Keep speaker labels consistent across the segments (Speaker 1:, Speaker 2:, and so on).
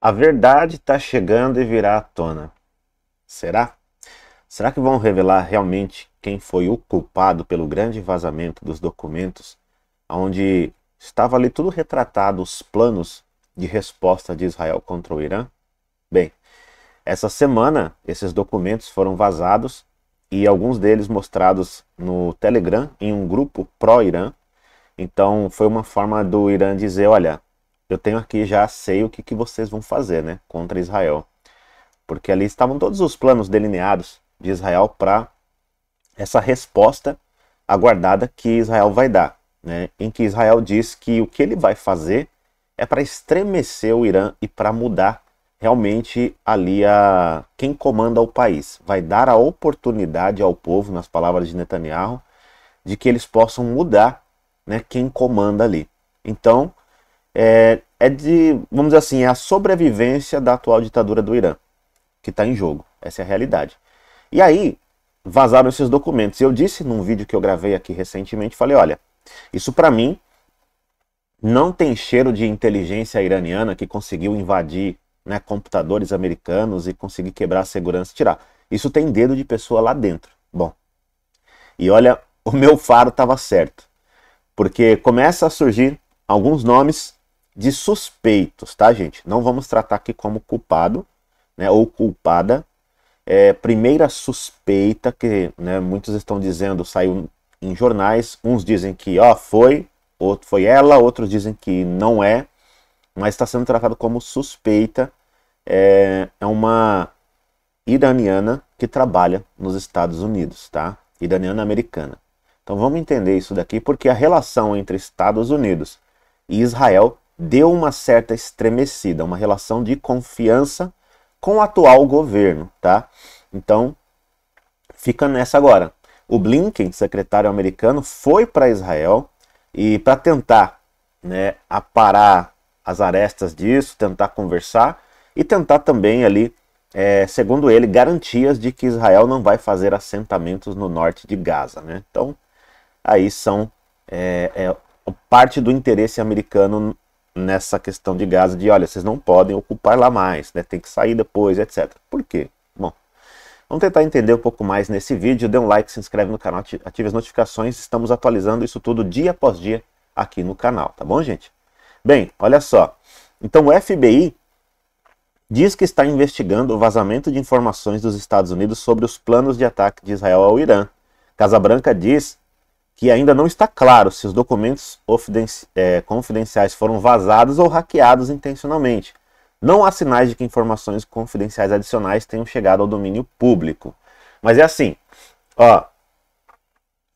Speaker 1: A verdade está chegando e virá à tona. Será? Será que vão revelar realmente quem foi o culpado pelo grande vazamento dos documentos, onde estava ali tudo retratado os planos de resposta de Israel contra o Irã? Bem, essa semana esses documentos foram vazados e alguns deles mostrados no Telegram em um grupo pró-Irã. Então foi uma forma do Irã dizer, olha, eu tenho aqui já sei o que, que vocês vão fazer, né, contra Israel. Porque ali estavam todos os planos delineados de Israel para essa resposta aguardada que Israel vai dar, né, em que Israel diz que o que ele vai fazer é para estremecer o Irã e para mudar realmente ali a quem comanda o país. Vai dar a oportunidade ao povo, nas palavras de Netanyahu, de que eles possam mudar, né, quem comanda ali. Então, é, é de, vamos dizer assim, é a sobrevivência da atual ditadura do Irã, que está em jogo. Essa é a realidade. E aí, vazaram esses documentos. Eu disse num vídeo que eu gravei aqui recentemente, falei, olha, isso para mim não tem cheiro de inteligência iraniana que conseguiu invadir né, computadores americanos e conseguir quebrar a segurança e tirar. Isso tem dedo de pessoa lá dentro. Bom, e olha, o meu faro estava certo, porque começa a surgir alguns nomes de suspeitos, tá, gente? Não vamos tratar aqui como culpado, né, ou culpada. É, primeira suspeita que, né, muitos estão dizendo, saiu em jornais, uns dizem que, ó, foi, outro foi ela, outros dizem que não é, mas está sendo tratado como suspeita. É, é uma iraniana que trabalha nos Estados Unidos, tá? Iraniana americana. Então vamos entender isso daqui, porque a relação entre Estados Unidos e Israel deu uma certa estremecida, uma relação de confiança com o atual governo, tá? Então, fica nessa agora. O Blinken, secretário americano, foi para Israel e para tentar, né, aparar as arestas disso, tentar conversar e tentar também ali, é, segundo ele, garantias de que Israel não vai fazer assentamentos no norte de Gaza, né? Então, aí são é, é, parte do interesse americano nessa questão de Gaza de, olha, vocês não podem ocupar lá mais, né? Tem que sair depois, etc. Por quê? Bom, vamos tentar entender um pouco mais nesse vídeo. Dê um like, se inscreve no canal, ative as notificações. Estamos atualizando isso tudo dia após dia aqui no canal, tá bom, gente? Bem, olha só. Então o FBI diz que está investigando o vazamento de informações dos Estados Unidos sobre os planos de ataque de Israel ao Irã. Casa Branca diz que ainda não está claro se os documentos é, confidenciais foram vazados ou hackeados intencionalmente. Não há sinais de que informações confidenciais adicionais tenham chegado ao domínio público. Mas é assim, ó,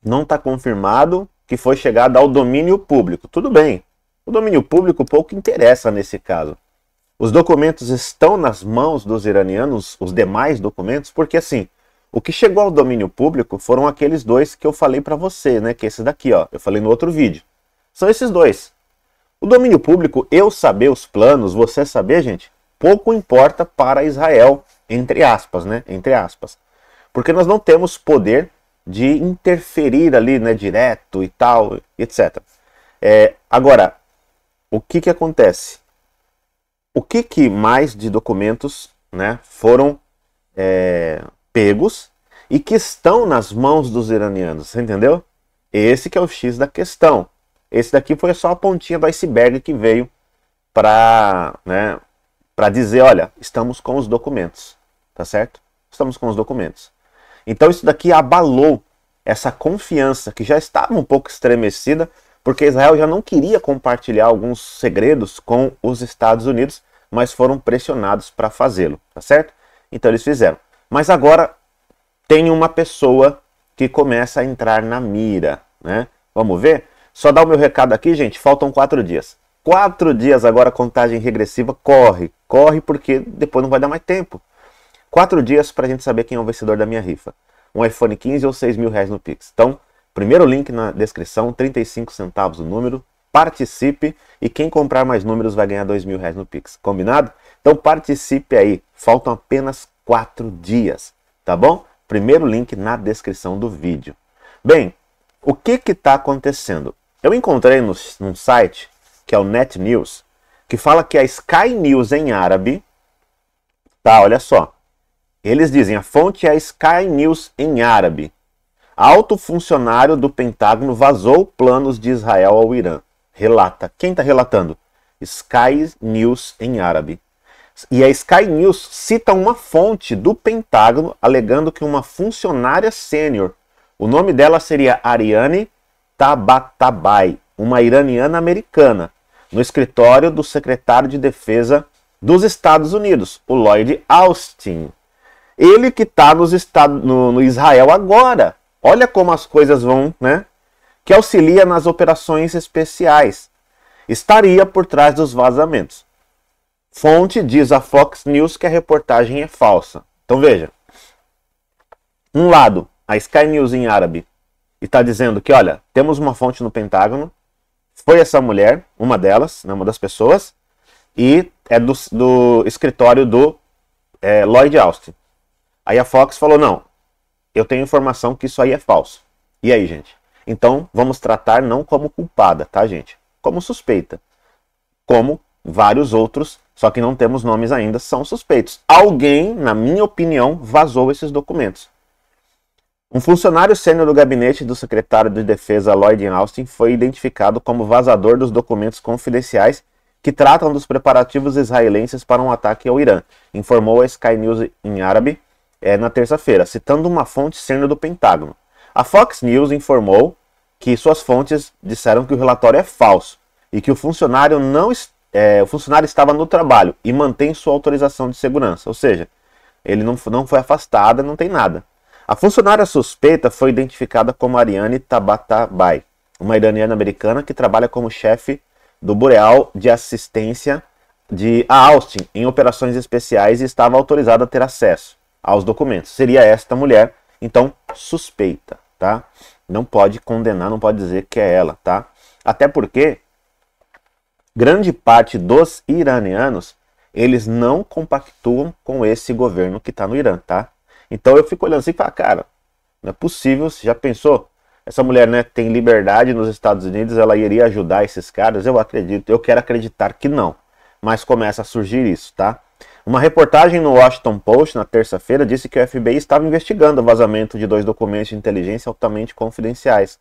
Speaker 1: não está confirmado que foi chegado ao domínio público. Tudo bem, o domínio público pouco interessa nesse caso. Os documentos estão nas mãos dos iranianos, os demais documentos, porque assim, o que chegou ao domínio público foram aqueles dois que eu falei para você, né? Que é esse daqui, ó. Eu falei no outro vídeo. São esses dois. O domínio público, eu saber os planos, você saber, gente, pouco importa para Israel, entre aspas, né? Entre aspas. Porque nós não temos poder de interferir ali, né? Direto e tal, etc. É, agora, o que que acontece? O que que mais de documentos, né? Foram é, pegos e que estão nas mãos dos iranianos, você entendeu? Esse que é o X da questão. Esse daqui foi só a pontinha do iceberg que veio para né, dizer, olha, estamos com os documentos, tá certo? Estamos com os documentos. Então isso daqui abalou essa confiança que já estava um pouco estremecida, porque Israel já não queria compartilhar alguns segredos com os Estados Unidos, mas foram pressionados para fazê-lo, tá certo? Então eles fizeram. Mas agora tem uma pessoa que começa a entrar na mira, né? Vamos ver? Só dar o meu recado aqui, gente. Faltam quatro dias. Quatro dias agora contagem regressiva. Corre, corre, porque depois não vai dar mais tempo. Quatro dias para a gente saber quem é o vencedor da minha rifa. Um iPhone 15 ou 6 mil reais no Pix. Então, primeiro link na descrição, 35 centavos o número. Participe e quem comprar mais números vai ganhar 2 mil reais no Pix. Combinado? Então participe aí. Faltam apenas quatro dias, tá bom? Primeiro link na descrição do vídeo. Bem, o que que está acontecendo? Eu encontrei no, num site, que é o Net News, que fala que a Sky News em árabe, tá, olha só, eles dizem a fonte é a Sky News em árabe. Alto funcionário do Pentágono vazou planos de Israel ao Irã. Relata. Quem está relatando? Sky News em árabe. E a Sky News cita uma fonte do Pentágono alegando que uma funcionária sênior, o nome dela seria Ariane Tabatabai, uma iraniana americana, no escritório do secretário de Defesa dos Estados Unidos, o Lloyd Austin. Ele que tá está no, no Israel agora. Olha como as coisas vão, né? Que auxilia nas operações especiais. Estaria por trás dos vazamentos. Fonte diz à Fox News que a reportagem é falsa. Então veja. Um lado, a Sky News em árabe, e está dizendo que, olha, temos uma fonte no Pentágono, foi essa mulher, uma delas, né, uma das pessoas, e é do, do escritório do é, Lloyd Austin. Aí a Fox falou, não, eu tenho informação que isso aí é falso. E aí, gente? Então, vamos tratar não como culpada, tá, gente? Como suspeita. Como vários outros só que não temos nomes ainda, são suspeitos. Alguém, na minha opinião, vazou esses documentos. Um funcionário sênior do gabinete do secretário de Defesa Lloyd Austin foi identificado como vazador dos documentos confidenciais que tratam dos preparativos israelenses para um ataque ao Irã, informou a Sky News em árabe é, na terça-feira, citando uma fonte sênior do Pentágono. A Fox News informou que suas fontes disseram que o relatório é falso e que o funcionário não está é, o funcionário estava no trabalho e mantém sua autorização de segurança, ou seja, ele não, não foi afastado, não tem nada. A funcionária suspeita foi identificada como Ariane Tabatabai, uma iraniana americana que trabalha como chefe do Bureau de Assistência de Austin em operações especiais e estava autorizada a ter acesso aos documentos. Seria esta mulher, então suspeita, tá? Não pode condenar, não pode dizer que é ela, tá? Até porque grande parte dos iranianos, eles não compactuam com esse governo que está no Irã, tá? Então eu fico olhando assim e falo, cara, não é possível, você já pensou? Essa mulher né, tem liberdade nos Estados Unidos, ela iria ajudar esses caras? Eu acredito, eu quero acreditar que não. Mas começa a surgir isso, tá? Uma reportagem no Washington Post na terça-feira disse que o FBI estava investigando o vazamento de dois documentos de inteligência altamente confidenciais.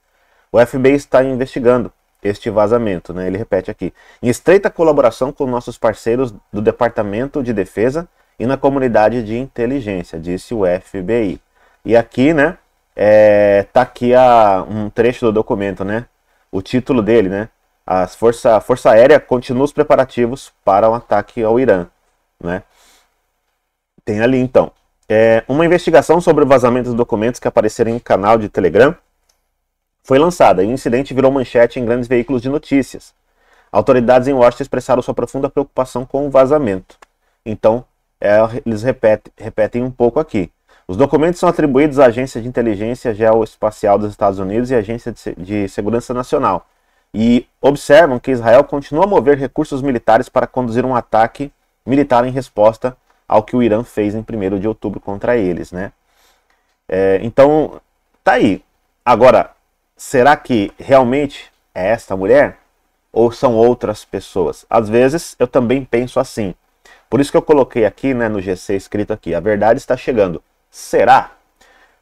Speaker 1: O FBI está investigando este vazamento, né? Ele repete aqui. Em estreita colaboração com nossos parceiros do Departamento de Defesa e na comunidade de inteligência, disse o FBI. E aqui, né, é, tá aqui a, um trecho do documento, né? O título dele, né? As Força, a Força Aérea continua os preparativos para o um ataque ao Irã, né? Tem ali, então, é, uma investigação sobre vazamentos de documentos que apareceram em um canal de Telegram foi lançada e o incidente virou manchete em grandes veículos de notícias. Autoridades em Washington expressaram sua profunda preocupação com o vazamento. Então, é, eles repetem, repetem um pouco aqui. Os documentos são atribuídos à Agência de Inteligência Geoespacial dos Estados Unidos e à Agência de Segurança Nacional, e observam que Israel continua a mover recursos militares para conduzir um ataque militar em resposta ao que o Irã fez em 1 de outubro contra eles, né? É, então, tá aí. Agora, será que realmente é esta mulher? Ou são outras pessoas? Às vezes eu também penso assim. Por isso que eu coloquei aqui né, no GC escrito aqui: a verdade está chegando. Será?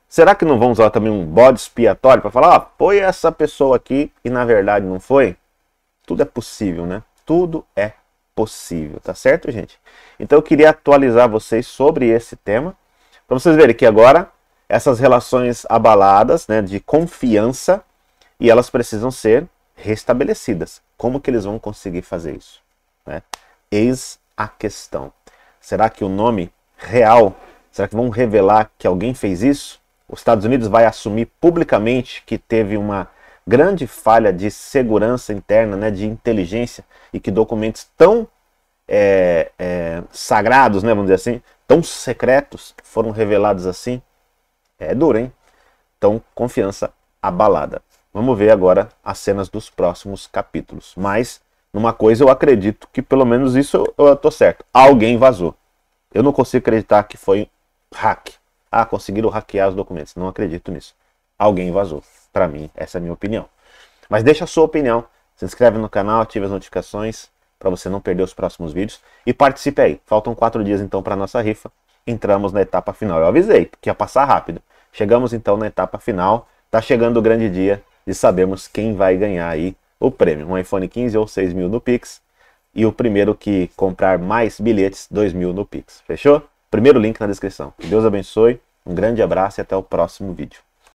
Speaker 1: Será que não vamos usar também um bode expiatório para falar, ó, ah, foi essa pessoa aqui e na verdade não foi? Tudo é possível, né? Tudo é possível, tá certo, gente? Então eu queria atualizar vocês sobre esse tema, para vocês verem que agora essas relações abaladas, né, de confiança, e elas precisam ser restabelecidas. Como que eles vão conseguir fazer isso? Né? Eis a questão. Será que o nome real, será que vão revelar que alguém fez isso? Os Estados Unidos vai assumir publicamente que teve uma grande falha de segurança interna, né, de inteligência, e que documentos tão é, é, sagrados, né, vamos dizer assim, tão secretos, foram revelados assim? É duro, hein? Então, confiança abalada. Vamos ver agora as cenas dos próximos capítulos. Mas, numa coisa eu acredito que pelo menos isso eu tô certo. Alguém vazou. Eu não consigo acreditar que foi hack. Ah, conseguiram hackear os documentos. Não acredito nisso. Alguém vazou. Para mim, essa é a minha opinião. Mas deixa a sua opinião. Se inscreve no canal, ative as notificações para você não perder os próximos vídeos. E participe aí. Faltam quatro dias então para nossa rifa. Entramos na etapa final. Eu avisei que ia passar rápido. Chegamos então na etapa final. Tá chegando o grande dia. E sabemos quem vai ganhar aí o prêmio. Um iPhone 15 ou 6 mil no Pix. E o primeiro que comprar mais bilhetes, 2 mil no Pix. Fechou? Primeiro link na descrição. Que Deus abençoe, um grande abraço e até o próximo vídeo.